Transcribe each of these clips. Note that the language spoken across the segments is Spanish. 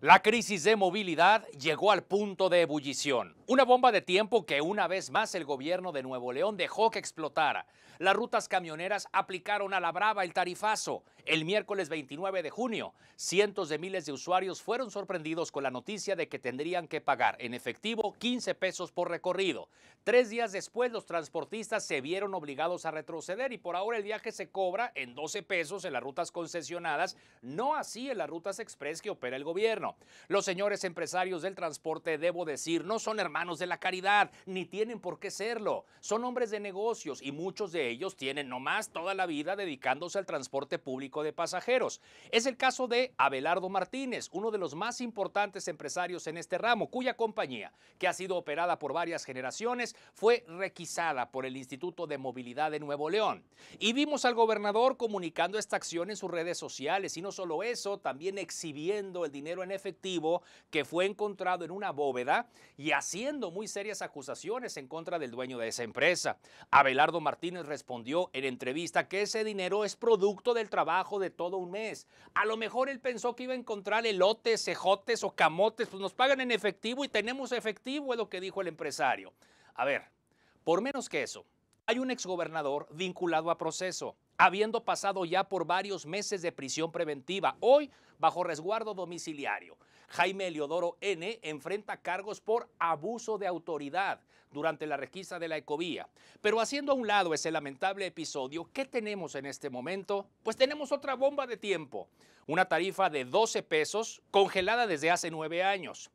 La crisis de movilidad llegó al punto de ebullición, una bomba de tiempo que una vez más el gobierno de Nuevo León dejó que explotara. Las rutas camioneras aplicaron a la brava el tarifazo. El miércoles 29 de junio, cientos de miles de usuarios fueron sorprendidos con la noticia de que tendrían que pagar en efectivo 15 pesos por recorrido. Tres días después, los transportistas se vieron obligados a retroceder y por ahora el viaje se cobra en 12 pesos en las rutas concesionadas, no así en las rutas express que opera el gobierno. Los señores empresarios del transporte, debo decir, no son hermanos de la caridad, ni tienen por qué serlo. Son hombres de negocios y muchos de ellos tienen nomás toda la vida dedicándose al transporte público de pasajeros. Es el caso de Abelardo Martínez, uno de los más importantes empresarios en este ramo, cuya compañía, que ha sido operada por varias generaciones, fue requisada por el Instituto de Movilidad de Nuevo León. Y vimos al gobernador comunicando esta acción en sus redes sociales y no solo eso, también exhibiendo el dinero en efectivo que fue encontrado en una bóveda y haciendo muy serias acusaciones en contra del dueño de esa empresa. Abelardo Martínez respondió en entrevista que ese dinero es producto del trabajo de todo un mes. A lo mejor él pensó que iba a encontrar elotes, cejotes o camotes, pues nos pagan en efectivo y tenemos efectivo, es lo que dijo el empresario. A ver, por menos que eso, hay un exgobernador vinculado a proceso habiendo pasado ya por varios meses de prisión preventiva, hoy bajo resguardo domiciliario. Jaime Eliodoro N. enfrenta cargos por abuso de autoridad durante la requisa de la ecovía. Pero haciendo a un lado ese lamentable episodio, ¿qué tenemos en este momento? Pues tenemos otra bomba de tiempo, una tarifa de 12 pesos congelada desde hace nueve años.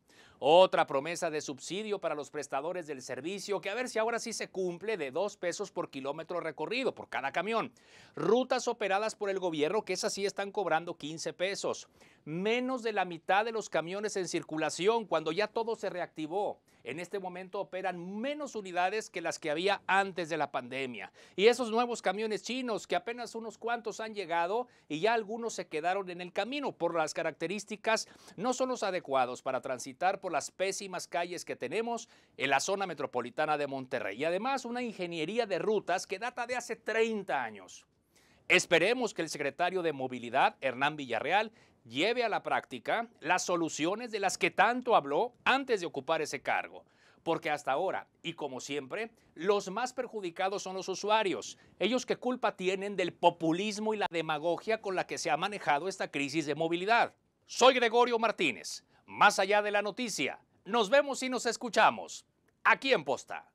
Otra promesa de subsidio para los prestadores del servicio que a ver si ahora sí se cumple de dos pesos por kilómetro recorrido por cada camión. Rutas operadas por el gobierno que esas sí están cobrando 15 pesos. Menos de la mitad de los camiones en circulación cuando ya todo se reactivó. En este momento operan menos unidades que las que había antes de la pandemia. Y esos nuevos camiones chinos, que apenas unos cuantos han llegado y ya algunos se quedaron en el camino por las características, no son los adecuados para transitar por las pésimas calles que tenemos en la zona metropolitana de Monterrey. Y además una ingeniería de rutas que data de hace 30 años. Esperemos que el secretario de Movilidad, Hernán Villarreal, lleve a la práctica las soluciones de las que tanto habló antes de ocupar ese cargo. Porque hasta ahora, y como siempre, los más perjudicados son los usuarios. Ellos que culpa tienen del populismo y la demagogia con la que se ha manejado esta crisis de movilidad. Soy Gregorio Martínez. Más allá de la noticia, nos vemos y nos escuchamos. Aquí en Posta.